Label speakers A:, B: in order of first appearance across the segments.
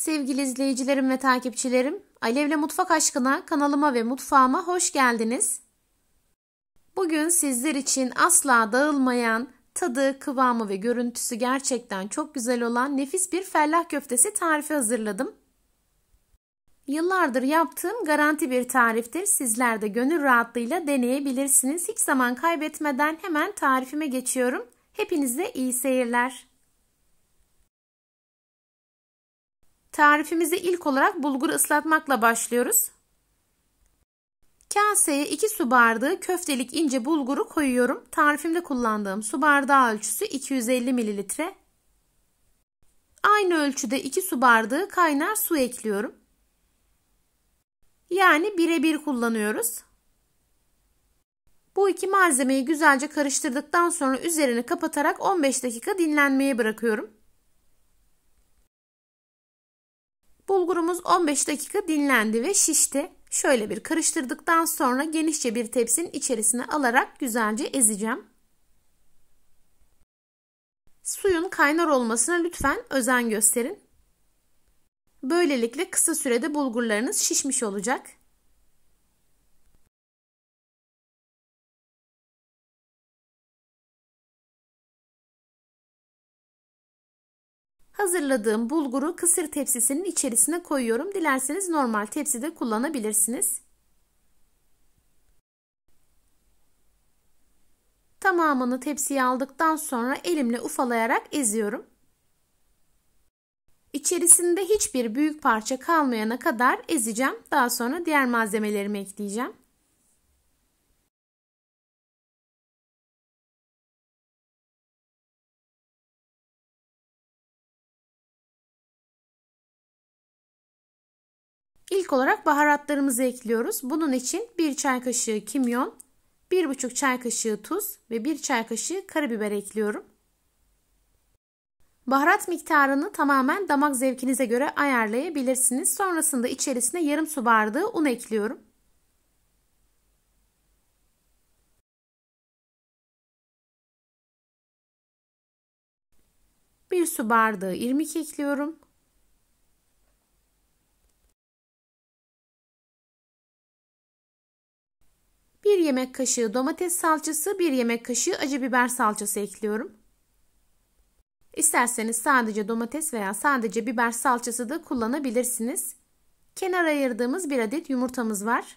A: Sevgili izleyicilerim ve takipçilerim, Alevle Mutfak Aşkına kanalıma ve mutfağıma hoş geldiniz. Bugün sizler için asla dağılmayan, tadı, kıvamı ve görüntüsü gerçekten çok güzel olan nefis bir fellah köftesi tarifi hazırladım. Yıllardır yaptığım garanti bir tariftir. Sizler de gönül rahatlığıyla deneyebilirsiniz. Hiç zaman kaybetmeden hemen tarifime geçiyorum. Hepinize iyi seyirler. Tarifimize ilk olarak bulgur ıslatmakla başlıyoruz. Kaseye 2 su bardağı köftelik ince bulguru koyuyorum. Tarifimde kullandığım su bardağı ölçüsü 250 ml. Aynı ölçüde 2 su bardağı kaynar su ekliyorum. Yani birebir kullanıyoruz. Bu iki malzemeyi güzelce karıştırdıktan sonra üzerini kapatarak 15 dakika dinlenmeye bırakıyorum. Bulgurumuz 15 dakika dinlendi ve şişti. Şöyle bir karıştırdıktan sonra genişçe bir tepsinin içerisine alarak güzelce ezeceğim. Suyun kaynar olmasına lütfen özen gösterin. Böylelikle kısa
B: sürede bulgurlarınız şişmiş olacak. Hazırladığım bulguru kısır tepsisinin içerisine koyuyorum.
A: Dilerseniz normal tepside kullanabilirsiniz. Tamamını tepsiye aldıktan sonra elimle ufalayarak eziyorum. İçerisinde hiçbir büyük parça kalmayana
B: kadar ezeceğim. Daha sonra diğer malzemelerimi ekleyeceğim. İlk olarak baharatlarımızı ekliyoruz. Bunun için 1 çay kaşığı kimyon,
A: 1,5 çay kaşığı tuz ve 1 çay kaşığı karabiber ekliyorum. Baharat miktarını tamamen damak zevkinize göre ayarlayabilirsiniz. Sonrasında
B: içerisine yarım su bardağı un ekliyorum. Bir su bardağı irmik ekliyorum. yemek kaşığı domates salçası, 1 yemek kaşığı acı biber salçası ekliyorum.
A: İsterseniz sadece domates veya sadece biber salçası da kullanabilirsiniz. Kenar ayırdığımız bir adet yumurtamız var.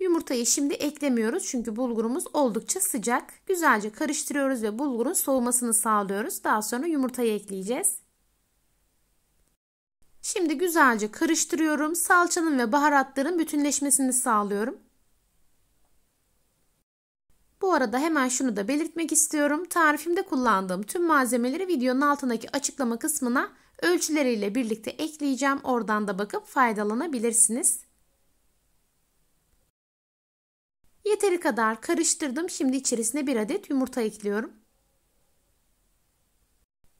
A: Yumurtayı şimdi eklemiyoruz çünkü bulgurumuz oldukça sıcak. Güzelce karıştırıyoruz ve bulgurun soğumasını sağlıyoruz. Daha sonra yumurtayı ekleyeceğiz. Şimdi güzelce karıştırıyorum. Salçanın ve baharatların bütünleşmesini sağlıyorum. Bu arada hemen şunu da belirtmek istiyorum. Tarifimde kullandığım tüm malzemeleri videonun altındaki açıklama kısmına ölçüleriyle birlikte ekleyeceğim. Oradan da bakıp faydalanabilirsiniz. Yeteri kadar karıştırdım. Şimdi içerisine bir adet yumurta ekliyorum.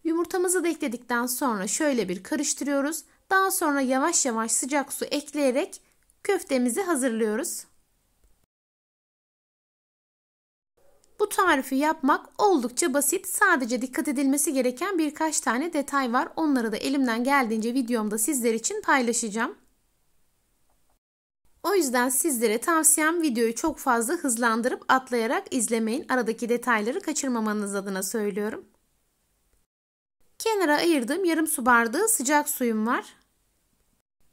A: Yumurtamızı da ekledikten sonra şöyle bir karıştırıyoruz. Daha sonra yavaş yavaş sıcak su ekleyerek köftemizi hazırlıyoruz. Bu tarifi yapmak oldukça basit. Sadece dikkat edilmesi gereken birkaç tane detay var. Onları da elimden geldiğince videomda sizler için paylaşacağım. O yüzden sizlere tavsiyem videoyu çok fazla hızlandırıp atlayarak izlemeyin. Aradaki detayları kaçırmamanız adına söylüyorum. Kenara ayırdığım yarım su bardağı sıcak suyum var.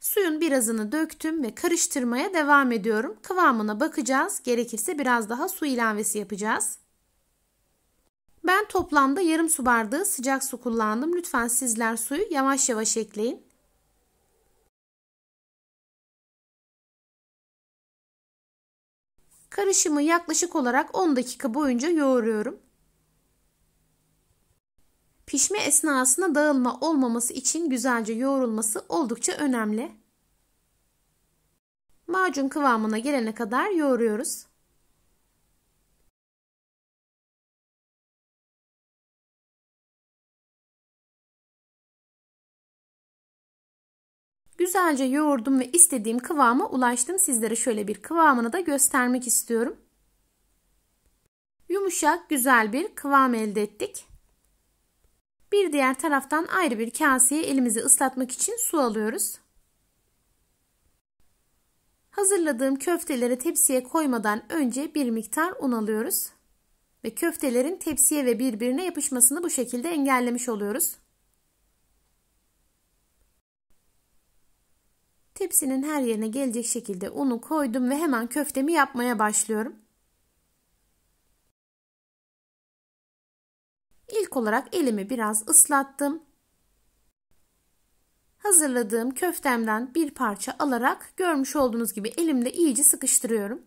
A: Suyun birazını döktüm ve karıştırmaya devam ediyorum. Kıvamına bakacağız. Gerekirse biraz daha su ilavesi yapacağız. Ben toplamda yarım su
B: bardağı sıcak su kullandım. Lütfen sizler suyu yavaş yavaş ekleyin. Karışımı yaklaşık olarak 10 dakika boyunca yoğuruyorum.
A: Pişme esnasında dağılma olmaması için güzelce yoğrulması oldukça önemli.
B: Macun kıvamına gelene kadar yoğuruyoruz. Güzelce yoğurdum ve istediğim kıvama ulaştım. Sizlere şöyle bir kıvamını da göstermek istiyorum.
A: Yumuşak güzel bir kıvam elde ettik. Bir diğer taraftan ayrı bir kaseye elimizi ıslatmak için su alıyoruz. Hazırladığım köfteleri tepsiye koymadan önce bir miktar un alıyoruz ve köftelerin tepsiye ve birbirine yapışmasını bu şekilde engellemiş oluyoruz. Tepsinin her yerine gelecek şekilde unu koydum ve hemen köftemi yapmaya başlıyorum. İlk olarak elimi biraz ıslattım. Hazırladığım köftemden bir parça alarak görmüş olduğunuz gibi elimle iyice sıkıştırıyorum.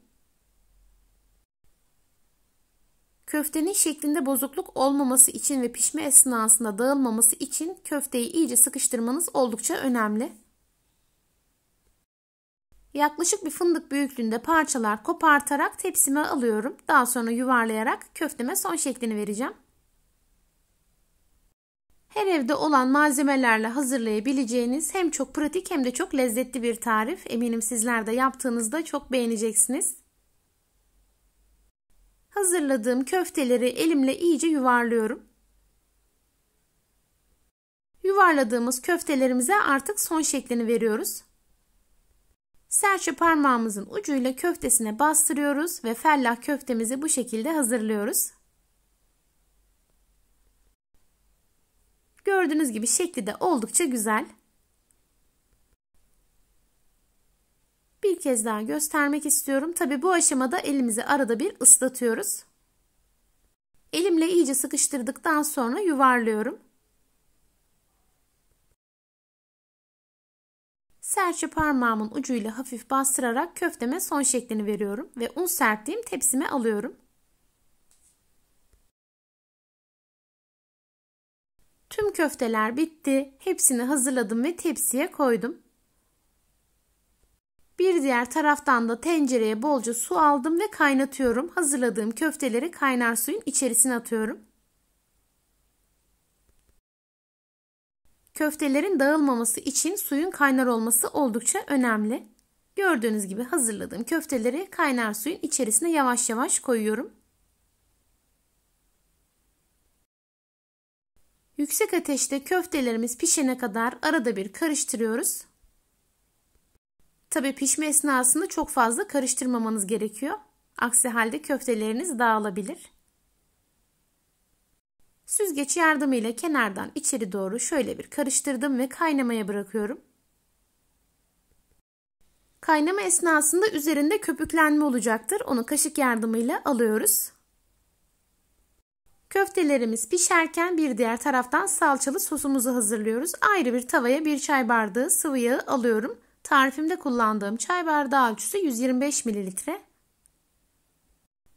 A: Köftenin şeklinde bozukluk olmaması için ve pişme esnasında dağılmaması için köfteyi iyice sıkıştırmanız oldukça önemli. Yaklaşık bir fındık büyüklüğünde parçalar kopartarak tepsime alıyorum. Daha sonra yuvarlayarak köfteme son şeklini vereceğim. Her evde olan malzemelerle hazırlayabileceğiniz hem çok pratik hem de çok lezzetli bir tarif. Eminim sizler de yaptığınızda çok beğeneceksiniz. Hazırladığım köfteleri elimle iyice yuvarlıyorum. Yuvarladığımız köftelerimize artık son şeklini veriyoruz. Serçe parmağımızın ucuyla köftesine bastırıyoruz ve fellah köftemizi bu şekilde hazırlıyoruz. Gördüğünüz gibi şekli de oldukça güzel. Bir kez daha göstermek istiyorum. Tabi bu aşamada elimizi arada bir ıslatıyoruz. Elimle iyice sıkıştırdıktan sonra yuvarlıyorum. Serçe parmağımın ucuyla hafif bastırarak köfteme son şeklini veriyorum ve un serptiğim tepsime alıyorum. Tüm köfteler bitti. Hepsini hazırladım ve tepsiye koydum. Bir diğer taraftan da tencereye bolca su aldım ve kaynatıyorum. Hazırladığım köfteleri kaynar suyun içerisine atıyorum. Köftelerin dağılmaması için suyun kaynar olması oldukça önemli. Gördüğünüz gibi hazırladığım köfteleri kaynar suyun içerisine yavaş yavaş koyuyorum. Yüksek ateşte köftelerimiz pişene kadar arada bir karıştırıyoruz. Tabi pişme esnasında çok fazla karıştırmamanız gerekiyor. Aksi halde köfteleriniz dağılabilir. Süzgeç yardımıyla kenardan içeri doğru şöyle bir karıştırdım ve kaynamaya bırakıyorum. Kaynama esnasında üzerinde köpüklenme olacaktır. Onu kaşık yardımıyla alıyoruz. Köftelerimiz pişerken bir diğer taraftan salçalı sosumuzu hazırlıyoruz. Ayrı bir tavaya bir çay bardağı sıvı yağı alıyorum. Tarifimde kullandığım çay bardağı ölçüsü 125 mililitre.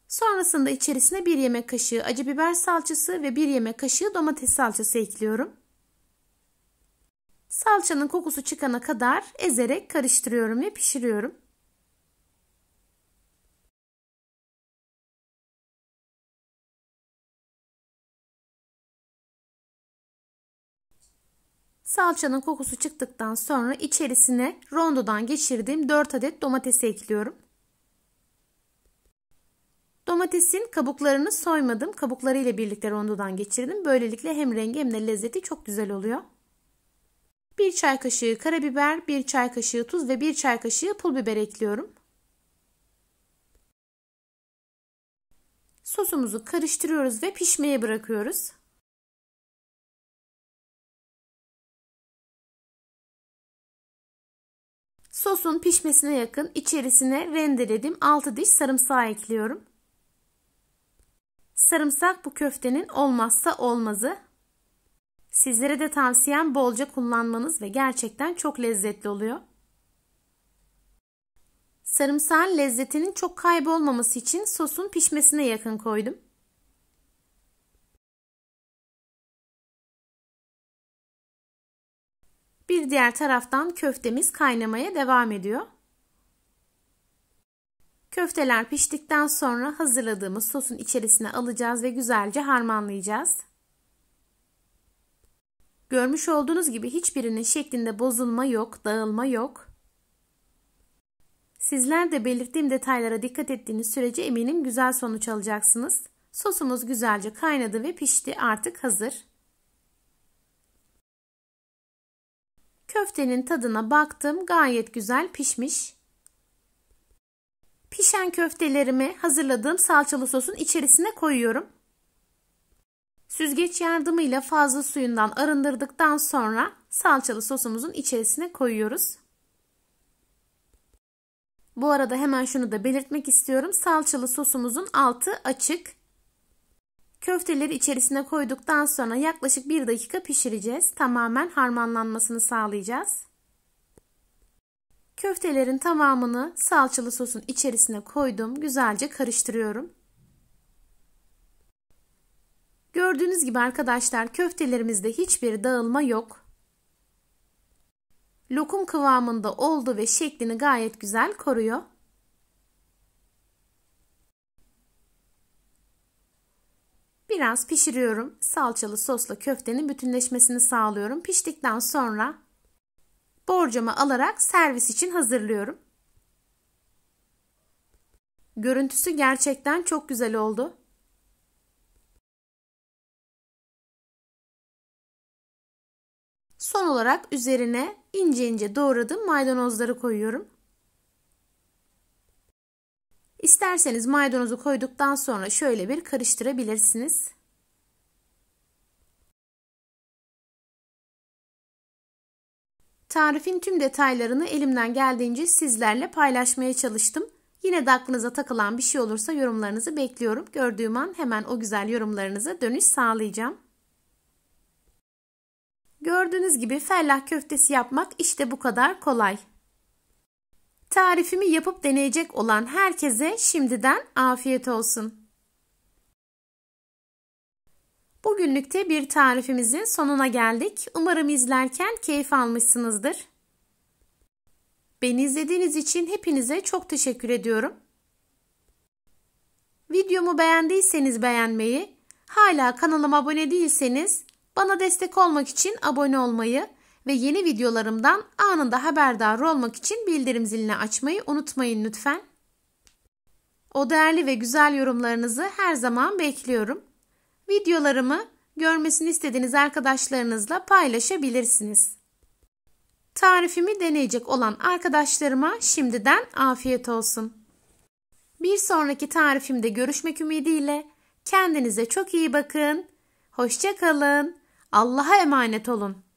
A: Sonrasında içerisine 1 yemek kaşığı acı biber salçası ve 1 yemek kaşığı domates salçası ekliyorum. Salçanın kokusu çıkana kadar
B: ezerek karıştırıyorum ve pişiriyorum. Salçanın kokusu çıktıktan sonra içerisine
A: rondodan geçirdiğim 4 adet domatesi ekliyorum. Domatesin kabuklarını soymadım. Kabukları ile birlikte rondodan geçirdim. Böylelikle hem rengi hem de lezzeti çok güzel oluyor. 1 çay kaşığı karabiber, 1 çay kaşığı tuz ve 1 çay kaşığı pul biber ekliyorum.
B: Sosumuzu karıştırıyoruz ve pişmeye bırakıyoruz. Sosun pişmesine yakın içerisine rendeledim 6 diş sarımsağı ekliyorum.
A: Sarımsak bu köftenin olmazsa olmazı. Sizlere de tavsiyem bolca kullanmanız ve gerçekten çok lezzetli oluyor. Sarımsağın lezzetinin çok kaybolmaması için
B: sosun pişmesine yakın koydum. Bir diğer taraftan köftemiz
A: kaynamaya devam ediyor. Köfteler piştikten sonra hazırladığımız sosun içerisine alacağız ve güzelce harmanlayacağız. Görmüş olduğunuz gibi hiçbirinin şeklinde bozulma yok, dağılma yok. Sizler de belirttiğim detaylara dikkat ettiğiniz sürece eminim güzel sonuç alacaksınız. Sosumuz güzelce kaynadı ve pişti artık hazır. Köftenin tadına baktım gayet güzel pişmiş. Pişen köftelerimi hazırladığım salçalı sosun içerisine koyuyorum. Süzgeç yardımıyla fazla suyundan arındırdıktan sonra salçalı sosumuzun içerisine koyuyoruz. Bu arada hemen şunu da belirtmek istiyorum. Salçalı sosumuzun altı açık. Köfteleri içerisine koyduktan sonra yaklaşık 1 dakika pişireceğiz. Tamamen harmanlanmasını sağlayacağız. Köftelerin tamamını salçalı sosun içerisine koydum. Güzelce karıştırıyorum. Gördüğünüz gibi arkadaşlar köftelerimizde hiçbir dağılma yok. Lokum kıvamında oldu ve şeklini gayet güzel koruyor. Biraz pişiriyorum. Salçalı sosla köftenin bütünleşmesini sağlıyorum. Piştikten sonra borcama alarak servis için hazırlıyorum. Görüntüsü gerçekten
B: çok güzel oldu. Son olarak üzerine ince ince doğradığım
A: maydanozları koyuyorum. İsterseniz maydanozu
B: koyduktan sonra şöyle bir karıştırabilirsiniz. Tarifin tüm detaylarını
A: elimden geldiğince sizlerle paylaşmaya çalıştım. Yine de aklınıza takılan bir şey olursa yorumlarınızı bekliyorum. Gördüğüm an hemen o güzel yorumlarınıza dönüş sağlayacağım. Gördüğünüz gibi fellah köftesi yapmak işte bu kadar kolay. Tarifimi yapıp deneyecek olan herkese şimdiden afiyet olsun. Bugünlükte bir tarifimizin sonuna geldik. Umarım izlerken keyif almışsınızdır. Beni izlediğiniz için hepinize çok teşekkür ediyorum. Videomu beğendiyseniz beğenmeyi, hala kanalıma abone değilseniz bana destek olmak için abone olmayı ve yeni videolarımdan anında haberdar olmak için bildirim zilini açmayı unutmayın lütfen. O değerli ve güzel yorumlarınızı her zaman bekliyorum. Videolarımı görmesini istediğiniz arkadaşlarınızla paylaşabilirsiniz. Tarifimi deneyecek olan arkadaşlarıma şimdiden afiyet olsun. Bir sonraki tarifimde görüşmek ümidiyle kendinize çok iyi bakın. Hoşçakalın.
B: Allah'a emanet olun.